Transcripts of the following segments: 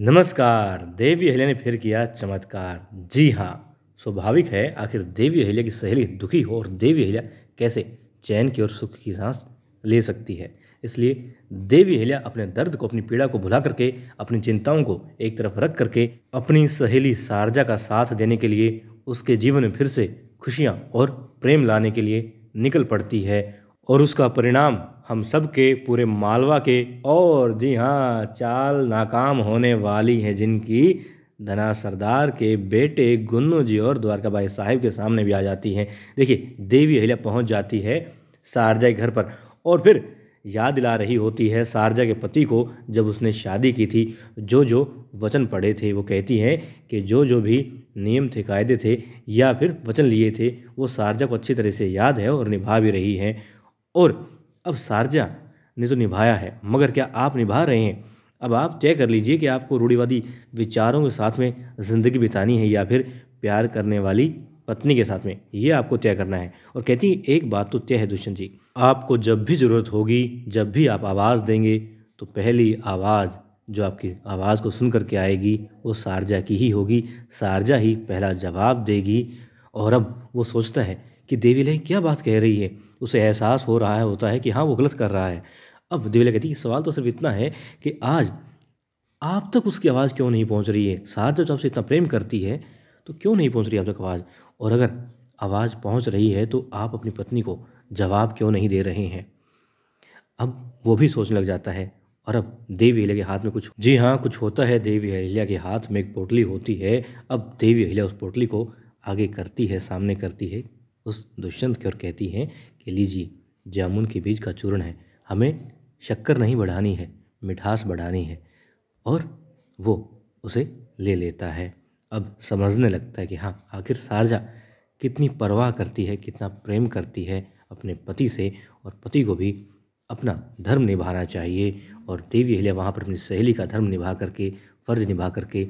नमस्कार देवी अहिल्या ने फिर किया चमत्कार जी हाँ स्वाभाविक है आखिर देवी अहिल्या की सहेली दुखी हो और देवी अहिल्या कैसे चैन की और सुख की सांस ले सकती है इसलिए देवी अहिल्या अपने दर्द को अपनी पीड़ा को भुला करके अपनी चिंताओं को एक तरफ रख करके अपनी सहेली सारजा का साथ देने के लिए उसके जीवन में फिर से खुशियाँ और प्रेम लाने के लिए निकल पड़ती है और उसका परिणाम हम सब के पूरे मालवा के और जी हाँ चाल नाकाम होने वाली है जिनकी धना सरदार के बेटे गुन्नू जी और द्वारका भाई साहिब के सामने भी आ जाती हैं देखिए देवी अहिल्या पहुंच जाती है सारजा के घर पर और फिर याद दिला रही होती है सारजा के पति को जब उसने शादी की थी जो जो वचन पढ़े थे वो कहती हैं कि जो जो भी नियम थे कायदे थे या फिर वचन लिए थे वो सारजा को अच्छी तरह से याद है और निभा भी रही हैं और अब सारजा ने तो निभाया है मगर क्या आप निभा रहे हैं अब आप तय कर लीजिए कि आपको रूढ़ीवादी विचारों के साथ में ज़िंदगी बितानी है या फिर प्यार करने वाली पत्नी के साथ में ये आपको तय करना है और कहती हैं एक बात तो तय है दुष्यंत जी आपको जब भी ज़रूरत होगी जब भी आप आवाज़ देंगे तो पहली आवाज़ जो आपकी आवाज़ को सुन करके आएगी वो सारजा की ही होगी सारजा ही पहला जवाब देगी और अब वो सोचता है कि देवी लय क्या बात कह रही है उसे एहसास हो रहा है होता है कि हाँ वो गलत कर रहा है अब दिव्या कहती है सवाल तो सिर्फ इतना है कि आज आप तक उसकी आवाज़ क्यों नहीं पहुंच रही है साथ जब आपसे इतना प्रेम करती है तो क्यों नहीं पहुंच रही आप तक आवाज़ और अगर आवाज़ पहुंच रही है तो आप अपनी पत्नी को जवाब क्यों नहीं दे रहे हैं अब वो भी सोचने लग जाता है और अब देवी अहिल्या के हाथ में कुछ जी हाँ कुछ होता है देवी अहिल्या के हाथ में एक पोटली होती है अब देवी अहिल्या उस पोटली को आगे करती है सामने करती है उस दुष्यंत की ओर कहती है कि लीजिए जामुन के बीज का चूर्ण है हमें शक्कर नहीं बढ़ानी है मिठास बढ़ानी है और वो उसे ले लेता है अब समझने लगता है कि हाँ आखिर सारजा कितनी परवाह करती है कितना प्रेम करती है अपने पति से और पति को भी अपना धर्म निभाना चाहिए और देवी अहिल्या वहाँ पर अपनी सहेली का धर्म निभा करके फ़र्ज निभा करके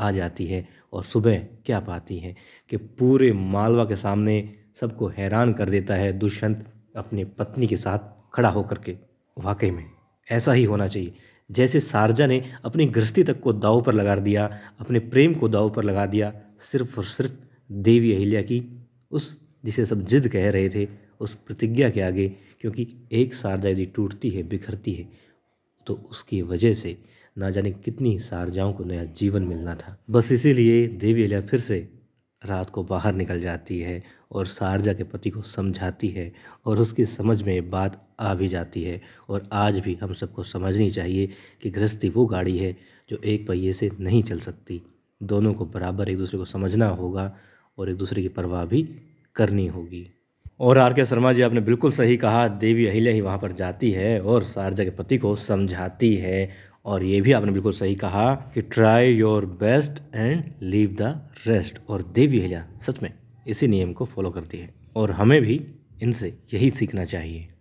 आ जाती है और सुबह क्या पाती है कि पूरे मालवा के सामने सबको हैरान कर देता है दुष्यंत अपनी पत्नी के साथ खड़ा होकर के वाकई में ऐसा ही होना चाहिए जैसे सारजा ने अपनी गृहस्थी तक को दाव पर लगा दिया अपने प्रेम को दाव पर लगा दिया सिर्फ और सिर्फ देवी अहिल्या की उस जिसे सब जिद कह रहे थे उस प्रतिज्ञा के आगे क्योंकि एक सारजा यदि टूटती है बिखरती है तो उसकी वजह से ना जाने कितनी सारजाओं को नया जीवन मिलना था बस इसीलिए देवी अहिल्या फिर से रात को बाहर निकल जाती है और शारजा के पति को समझाती है और उसकी समझ में बात आ भी जाती है और आज भी हम सबको समझनी चाहिए कि गृहस्थी वो गाड़ी है जो एक पहिए से नहीं चल सकती दोनों को बराबर एक दूसरे को समझना होगा और एक दूसरे की परवाह भी करनी होगी और आर के शर्मा जी आपने बिल्कुल सही कहा देवी अहिल्या ही वहाँ पर जाती है और शारजा के पति को समझाती है और ये भी आपने बिल्कुल सही कहा कि try your best and leave the rest और देवी अहिल्या सच में इसी नियम को फॉलो करती है और हमें भी इनसे यही सीखना चाहिए